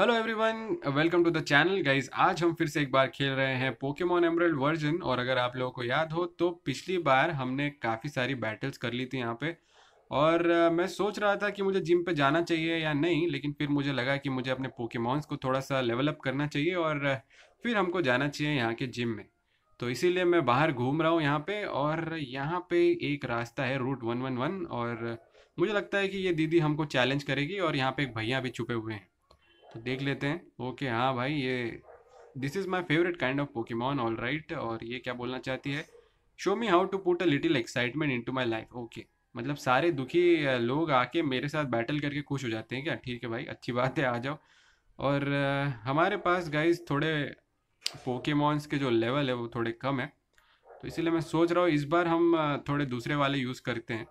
hello everyone welcome to the channel guys आज हम फिर से एक बार खेल रहे हैं पोकेमॉन एमरल्ड वर्जन और अगर आप लोगों को याद हो तो पिछली बार हमने काफ़ी सारी बैटल्स कर ली थी यहाँ पे और uh, मैं सोच रहा था कि मुझे जिम पे जाना चाहिए या नहीं लेकिन फिर मुझे लगा कि मुझे अपने पोकेमॉन्स को थोड़ा सा लेवलअप करना चाहिए और uh, फिर हमको जाना चाहिए यहाँ के जिम में तो इसीलिए मैं बाहर घूम रहा हूँ यहाँ पे और यहाँ पे एक रास्ता है रूट वन वन वन और मुझे लगता है कि ये दीदी हमको चैलेंज करेगी और यहाँ पे एक भैया भी छुपे हुए हैं तो देख लेते हैं ओके हाँ भाई ये this is my favourite kind of Pokemon all right और ये क्या बोलना चाहती है show me how to put a little excitement into my life okay मतलब सारे दुखी लोग आके मेरे साथ बैटल करके खुश हो जाते हैं क्या ठीक है भाई अच्छी बात है आ जाओ और हमारे पास गाइज थोड़े पोकेमॉन्स के जो लेवल है वो थोड़े कम है तो इसीलिए मैं सोच रहा हूँ इस बार हम थोड़े दूसरे वाले यूज़ करते हैं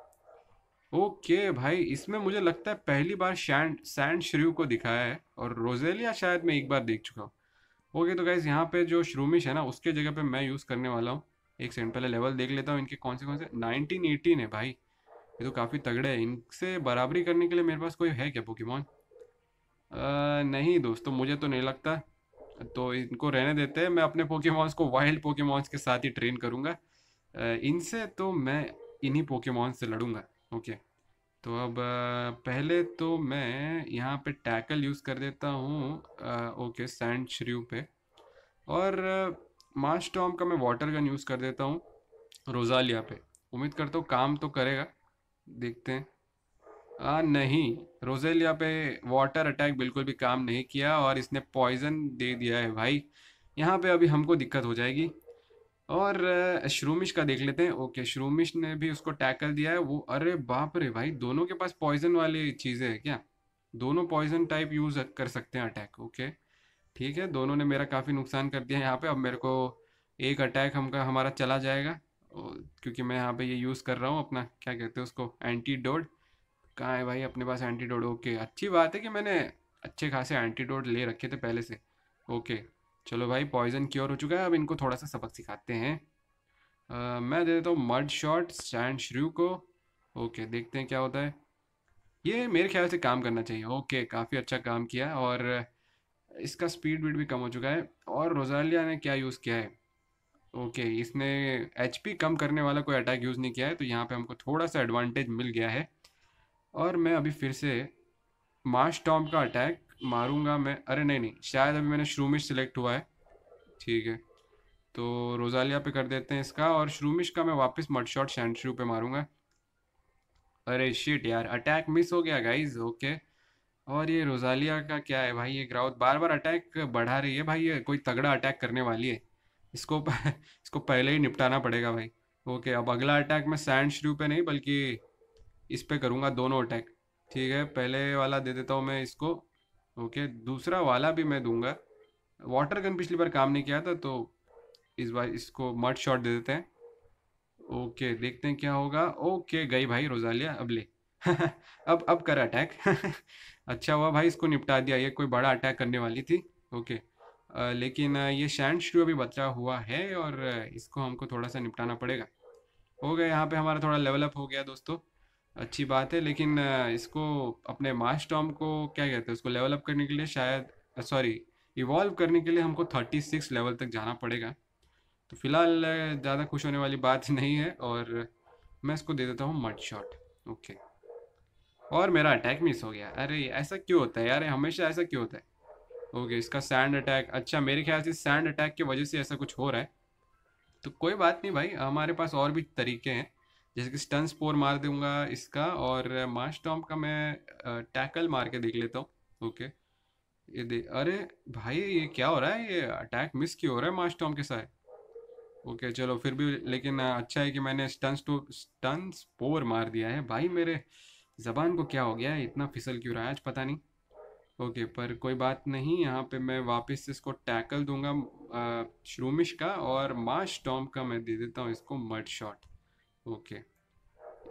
ओके भाई इसमें मुझे लगता है पहली बार शैंड सैंड श्रू को दिखाया है और रोजेलिया शायद मैं एक बार देख चुका हूँ ओके तो गाइज यहाँ पे जो श्रूमिश है ना उसके जगह पे मैं यूज़ करने वाला हूँ एक सेकंड पहले लेवल देख लेता हूँ इनके कौन से कौन से नाइनटीन एटीन है भाई ये तो काफ़ी तगड़े हैं इनसे बराबरी करने के लिए मेरे पास कोई है क्या पोकेमॉन नहीं दोस्तों मुझे तो नहीं लगता तो इनको रहने देते हैं मैं अपने पोकेमॉन्स को वाइल्ड पोकेमॉन्स के साथ ही ट्रेन करूँगा इनसे तो मैं इन्हीं पोकेमॉन्स से लड़ूंगा ओके तो अब पहले तो मैं यहाँ पे टैकल यूज़ कर देता हूँ ओके सैंड श्रीव पे और मार्च टॉम का मैं वाटर गन यूज़ कर देता हूँ रोज़ालिया पे उम्मीद करता हूँ काम तो करेगा देखते हैं आ, नहीं रोजालिया पे वाटर अटैक बिल्कुल भी काम नहीं किया और इसने पॉइजन दे दिया है भाई यहाँ पे अभी हमको दिक्कत हो जाएगी और श्रोमिश का देख लेते हैं ओके श्रोमिश ने भी उसको टैकल दिया है वो अरे बाप रे भाई दोनों के पास पॉइजन वाली चीज़ें हैं क्या दोनों पॉइजन टाइप यूज़ कर सकते हैं अटैक ओके ठीक है दोनों ने मेरा काफ़ी नुकसान कर दिया है यहाँ पे अब मेरे को एक अटैक हमका हमारा चला जाएगा क्योंकि मैं यहाँ पे ये यूज़ कर रहा हूँ अपना क्या कहते हैं उसको एंटीडोड कहाँ है भाई अपने पास एंटीडोड ओके अच्छी बात है कि मैंने अच्छे खासे एंटीडोड ले रखे थे पहले से ओके चलो भाई पॉइजन क्योर हो चुका है अब इनको थोड़ा सा सबक सिखाते हैं आ, मैं दे देता हूँ मर्ड शॉट स्टैंड श्रू को ओके देखते हैं क्या होता है ये मेरे ख्याल से काम करना चाहिए ओके काफ़ी अच्छा काम किया और इसका स्पीड वीड भी कम हो चुका है और रोजालिया ने क्या यूज़ किया है ओके इसने एच कम करने वाला कोई अटैक यूज़ नहीं किया है तो यहाँ पर हमको थोड़ा सा एडवांटेज मिल गया है और मैं अभी फिर से मार्श टॉम का अटैक मारूंगा मैं अरे नहीं नहीं शायद अभी मैंने श्रूमिश सिलेक्ट हुआ है ठीक है तो रोजालिया पे कर देते हैं इसका और श्रूमिश का मैं वापस मड शॉट शैंडश्रू पे मारूंगा अरे शिट यार अटैक मिस हो गया गाइज ओके और ये रोजालिया का क्या है भाई ये ग्राउथ बार बार अटैक बढ़ा रही है भाई ये कोई तगड़ा अटैक करने वाली है इसको इसको पहले ही निपटाना पड़ेगा भाई ओके अब अगला अटैक मैं सैंड श्रू पे नहीं बल्कि इस पर करूँगा दोनों अटैक ठीक है पहले वाला दे देता हूँ मैं इसको ओके दूसरा वाला भी मैं दूंगा वाटर गन पिछली बार काम नहीं किया था तो इस बार इसको मट शॉट दे देते हैं ओके देखते हैं क्या होगा ओके गई भाई रोजालिया अब ले अब अब कर अटैक अच्छा हुआ भाई इसको निपटा दिया ये कोई बड़ा अटैक करने वाली थी ओके आ, लेकिन ये शैंड श्रू अभी बचा हुआ है और इसको हमको थोड़ा सा निपटाना पड़ेगा हो गया यहाँ पे हमारा थोड़ा लेवलअप हो गया दोस्तों अच्छी बात है लेकिन इसको अपने मास टॉम को क्या कहते हैं उसको लेवल अप करने के लिए शायद सॉरी इवॉल्व करने के लिए हमको थर्टी सिक्स लेवल तक जाना पड़ेगा तो फिलहाल ज़्यादा खुश होने वाली बात नहीं है और मैं इसको दे देता हूँ मड शॉट ओके और मेरा अटैक मिस हो गया अरे ऐसा क्यों होता है यार हमेशा ऐसा क्यों होता है ओके इसका सैंड अटैक अच्छा मेरे ख्याल से सैंड अटैक की वजह से ऐसा कुछ हो रहा है तो कोई बात नहीं भाई हमारे पास और भी तरीके हैं जैसे कि स्टन स्पोर मार दूंगा इसका और माश टॉम्प का मैं टैकल मार के देख लेता हूँ ओके ये दे अरे भाई ये क्या हो रहा है ये अटैक मिस क्यों हो रहा है माश टॉम्प के साथ ओके चलो फिर भी लेकिन अच्छा है कि मैंने स्टन स्टो स्टन स्पोर मार दिया है भाई मेरे ज़बान को क्या हो गया है इतना फिसल क्यों रहा है आज पता नहीं ओके okay, पर कोई बात नहीं यहाँ पे मैं वापस इसको टैकल दूंगा श्रूमिश का और मार्श टॉम का मैं दे देता हूँ इसको मड शॉट ओके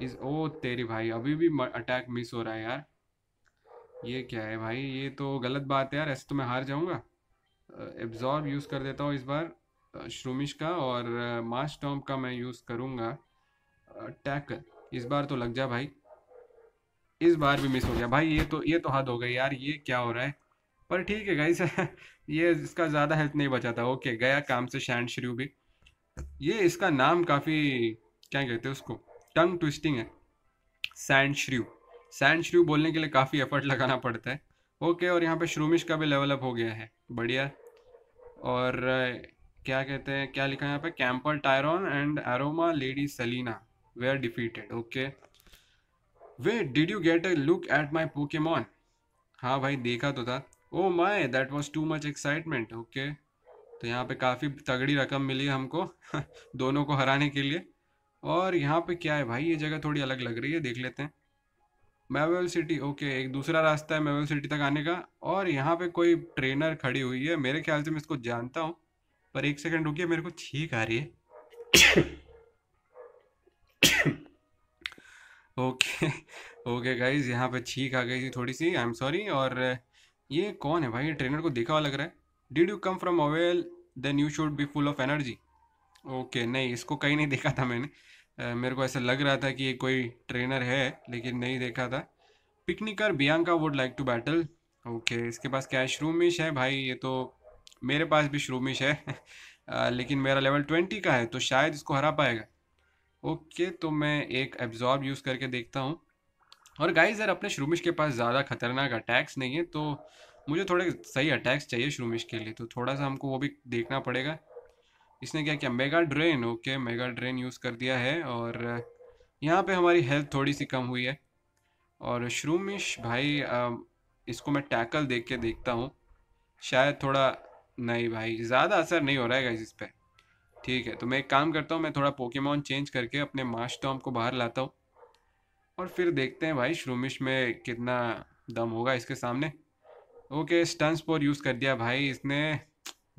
इस ओ तेरी भाई अभी भी अटैक मिस हो रहा है यार ये क्या है भाई ये तो गलत बात है यार ऐसे तो मैं हार जाऊंगा एब्जॉर्ब यूज़ कर देता हूँ इस बार श्रोमिश का और मास टॉम का मैं यूज़ करूँगा अटैक इस बार तो लग जा भाई इस बार भी मिस हो गया भाई ये तो ये तो हद हो गई यार ये क्या हो रहा है पर ठीक है गाइस ये इसका ज़्यादा हेल्थ नहीं बचा था ओके गया काम से शैंड श्रू भी ये इसका नाम काफ़ी क्या कहते हैं उसको टंग ट्विस्टिंग है सैंड श्रू सैंड श्रू बोलने के लिए काफ़ी एफर्ट लगाना पड़ता है ओके और यहाँ पे श्रोमिश का भी लेवल अप हो गया है बढ़िया और क्या कहते हैं क्या लिखा है यहाँ पे camper Tyrone and aroma lady Selina we are defeated okay whoa did you get a look at my Pokemon हाँ भाई देखा तो था oh my that was too much excitement okay तो यहाँ पे काफ़ी तगड़ी रकम मिली हमको दोनों को हराने के लिए और यहाँ पे क्या है भाई ये जगह थोड़ी अलग लग रही है देख लेते हैं मेवेल सिटी ओके एक दूसरा रास्ता है मेवेल सिटी तक आने का और यहाँ पे कोई ट्रेनर खड़ी हुई है मेरे ख्याल से मैं इसको जानता हूँ पर एक सेकंड रुकिए मेरे को छींक आ रही है ओके ओके गाइज यहाँ पे छींक आ गई थी थोड़ी सी आई एम सॉरी और ये कौन है भाई ट्रेनर को देखा हुआ लग रहा है did you come from a well then you should be full of energy okay नहीं इसको कहीं नहीं देखा था मैंने मेरे को ऐसा लग रहा था कि ये कोई ट्रेनर है लेकिन नहीं देखा था picnicker Bianca would like to battle okay इसके पास क्या है श्रूमिश है भाई ये तो मेरे पास भी श्रूमिश है आ, लेकिन मेरा लेवल ट्वेंटी का है तो शायद इसको हरा पाएगा ओके okay, तो मैं एक एब्जॉर्ब यूज़ करके देखता हूँ और गाइस यार अपने श्रूमिश के पास ज़्यादा खतरनाक अटैक्स नहीं है तो मुझे थोड़े सही अटैक्स चाहिए श्रूमिश के लिए तो थोड़ा सा हमको वो भी देखना पड़ेगा इसने क्या किया mega drain okay mega drain use कर दिया है और यहाँ पे हमारी हेल्थ थोड़ी सी कम हुई है और श्रूमिश भाई आ, इसको मैं टैकल देख के देखता हूँ शायद थोड़ा नहीं भाई ज़्यादा असर नहीं हो रहा है इस पर ठीक है तो मैं एक काम करता हूँ मैं थोड़ा पोकेमॉन चेंज करके अपने माश टॉम को बाहर लाता हूँ और फिर देखते हैं भाई श्रूमिश में कितना दम होगा इसके सामने ओके स्टंस स्पोर यूज़ कर दिया भाई इसने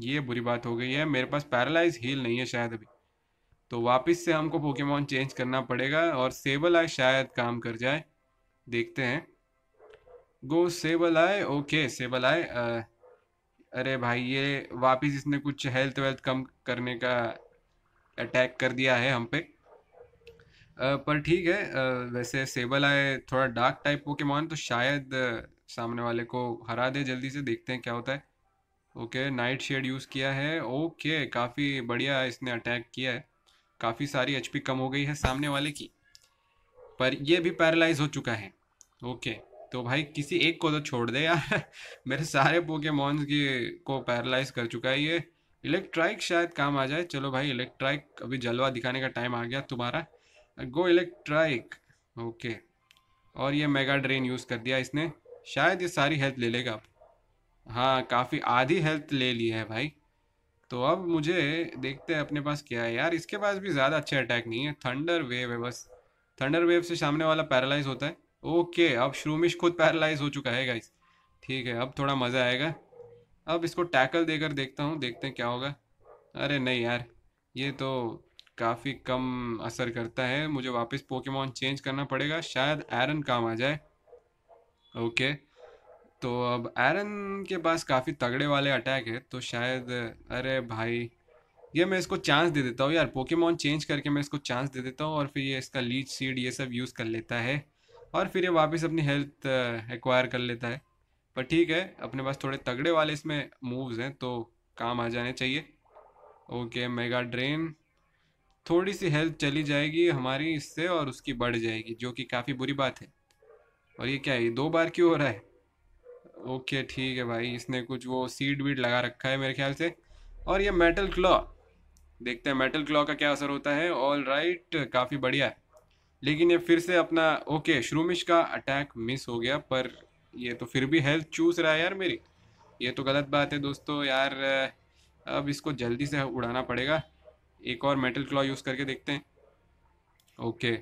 ये बुरी बात हो गई है मेरे पास पैरालाइज हील नहीं है शायद अभी तो वापस से हमको पोकेमॉन चेंज करना पड़ेगा और सेबल आए शायद काम कर जाए देखते हैं गो सेबल आए ओके सेबल आए अरे भाई ये वापस इसने कुछ हेल्थ वेल्थ कम करने का अटैक कर दिया है हम पे आ, पर ठीक है आ, वैसे सेबल आए थोड़ा डार्क टाइप पोकेमॉन तो शायद सामने वाले को हरा दे जल्दी से देखते हैं क्या होता है ओके नाइट शेड यूज़ किया है ओके काफ़ी बढ़िया इसने अटैक किया है काफ़ी सारी एचपी कम हो गई है सामने वाले की पर ये भी पैरालाइज हो चुका है ओके तो भाई किसी एक को तो छोड़ दे यार मेरे सारे मॉन्स की को पैरालाइज कर चुका है ये इलेक्ट्राइक शायद काम आ जाए चलो भाई इलेक्ट्राइक अभी जलवा दिखाने का टाइम आ गया तुम्हारा गो इलेक्ट्राइक ओके और ये मेगा ड्रेन यूज़ कर दिया इसने शायद ये सारी हेल्थ ले लेगा आप हाँ काफ़ी आधी हेल्थ ले ली है भाई तो अब मुझे देखते हैं अपने पास क्या है यार इसके पास भी ज़्यादा अच्छे अटैक नहीं है थंडर वेव है बस थंडर वेव से सामने वाला पैरालाइज होता है ओके अब श्रोमिश खुद पैरालाइज हो चुका है गाइस ठीक है अब थोड़ा मज़ा आएगा अब इसको टैकल देकर देखता हूँ देखते हैं क्या होगा अरे नहीं यार ये तो काफ़ी कम असर करता है मुझे वापस पोकेमॉन चेंज करना पड़ेगा शायद एरन काम आ जाए ओके तो अब एरन के पास काफ़ी तगड़े वाले अटैक है तो शायद अरे भाई ये मैं इसको चांस दे देता हूँ यार पोकेमॉन चेंज करके मैं इसको चांस दे देता हूँ और फिर ये इसका लीच सीड ये सब यूज़ कर लेता है और फिर ये वापस अपनी हेल्थ एक्वायर कर लेता है पर ठीक है अपने पास थोड़े तगड़े वाले इसमें मूव्स हैं तो काम आ जाने चाहिए ओके मेगा ड्रेन थोड़ी सी हेल्थ चली जाएगी हमारी इससे और उसकी बढ़ जाएगी जो कि काफ़ी बुरी बात है और ये क्या है दो बार क्यों हो रहा है ओके ठीक है भाई इसने कुछ वो सीड वीड लगा रखा है मेरे ख्याल से और ये मेटल क्लॉ देखते हैं मेटल क्लॉ का क्या असर होता है ऑल राइट right, काफ़ी बढ़िया है लेकिन ये फिर से अपना ओके श्रूमिश का अटैक मिस हो गया पर ये तो फिर भी हेल्थ चूस रहा है यार मेरी ये तो गलत बात है दोस्तों यार अब इसको जल्दी से उड़ाना पड़ेगा एक और मेटल क्लॉ यूज़ करके देखते हैं ओके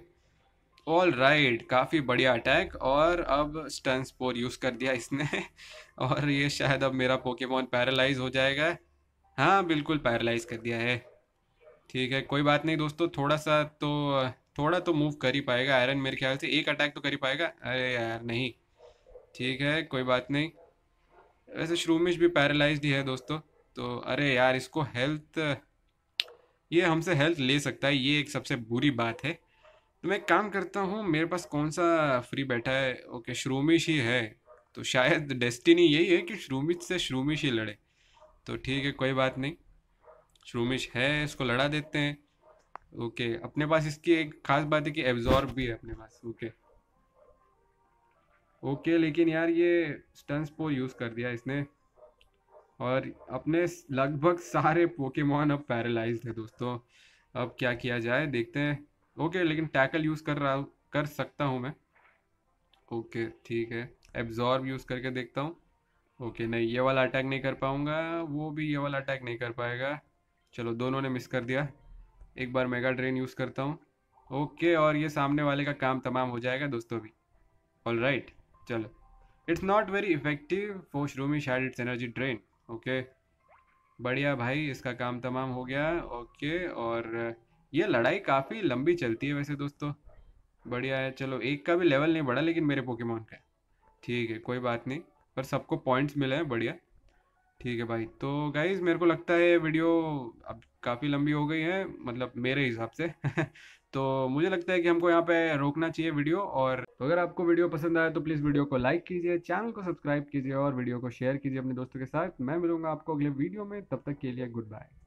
ऑल राइट right, काफ़ी बढ़िया अटैक और अब स्टन स्पोर यूज़ कर दिया इसने और ये शायद अब मेरा पोकेमॉन पैरालाइज हो जाएगा हाँ बिल्कुल पैरालाइज कर दिया है ठीक है कोई बात नहीं दोस्तों थोड़ा सा तो थोड़ा तो मूव कर ही पाएगा आयरन मेरे ख्याल से एक अटैक तो कर ही पाएगा अरे यार नहीं ठीक है कोई बात नहीं वैसे श्रूमिश भी पैरालाइज ही है दोस्तों तो अरे यार इसको हेल्थ ये हमसे हेल्थ ले सकता है ये एक सबसे बुरी बात है तो मैं काम करता हूँ मेरे पास कौन सा फ्री बैठा है ओके श्रोमिश ही है तो शायद डेस्टिनी यही है कि श्रोमिश से श्रोमिश ही लड़े तो ठीक है कोई बात नहीं श्रोमिश है इसको लड़ा देते हैं ओके अपने पास इसकी एक खास बात है कि एब्जॉर्ब भी है अपने पास ओके ओके लेकिन यार ये स्टंस स्पोर यूज़ कर दिया इसने और अपने लगभग सारे पोकेमोन अब पैरालाइज्ड है दोस्तों अब क्या किया जाए देखते हैं ओके लेकिन टैकल यूज़ कर रहा कर सकता हूँ मैं ओके ठीक है एब्जॉर्ब यूज़ करके देखता हूँ ओके नहीं ये वाला अटैक नहीं कर पाऊँगा वो भी ये वाला अटैक नहीं कर पाएगा चलो दोनों ने मिस कर दिया एक बार मेगा ड्रेन यूज़ करता हूँ ओके और ये सामने वाले का काम तमाम हो जाएगा दोस्तों भी ऑल राइट चलो इट्स नॉट वेरी इफेक्टिव फोश रूमी शायद इट्स एनर्जी ड्रेन ओके बढ़िया भाई इसका काम तमाम हो गया ओके और ये लड़ाई काफ़ी लंबी चलती है वैसे दोस्तों बढ़िया है चलो एक का भी लेवल नहीं बढ़ा लेकिन मेरे पोकेमोन का ठीक है कोई बात नहीं पर सबको पॉइंट्स मिले हैं बढ़िया ठीक है भाई तो गाइज मेरे को लगता है वीडियो अब काफ़ी लंबी हो गई है मतलब मेरे हिसाब से तो मुझे लगता है कि हमको यहाँ पे रोकना चाहिए वीडियो और तो अगर आपको वीडियो पसंद आया तो प्लीज़ वीडियो को लाइक कीजिए चैनल को सब्सक्राइब कीजिए और वीडियो को शेयर कीजिए अपने दोस्तों के साथ मैं मिलूंगा आपको अगले वीडियो में तब तक के लिए गुड बाय